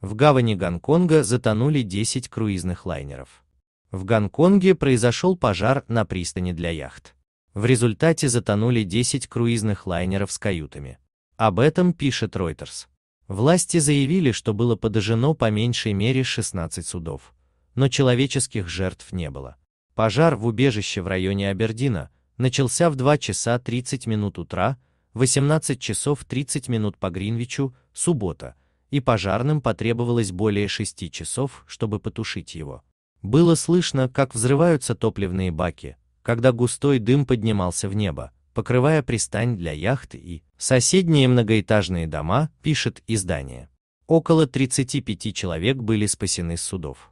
В гавани Гонконга затонули 10 круизных лайнеров. В Гонконге произошел пожар на пристани для яхт. В результате затонули 10 круизных лайнеров с каютами. Об этом пишет Reuters. Власти заявили, что было подожжено по меньшей мере 16 судов, но человеческих жертв не было. Пожар в убежище в районе Абердина начался в 2 часа 30 минут утра, 18 часов 30 минут по Гринвичу, суббота, и пожарным потребовалось более шести часов, чтобы потушить его. Было слышно, как взрываются топливные баки, когда густой дым поднимался в небо, покрывая пристань для яхт и соседние многоэтажные дома, пишет издание. Около 35 человек были спасены с судов.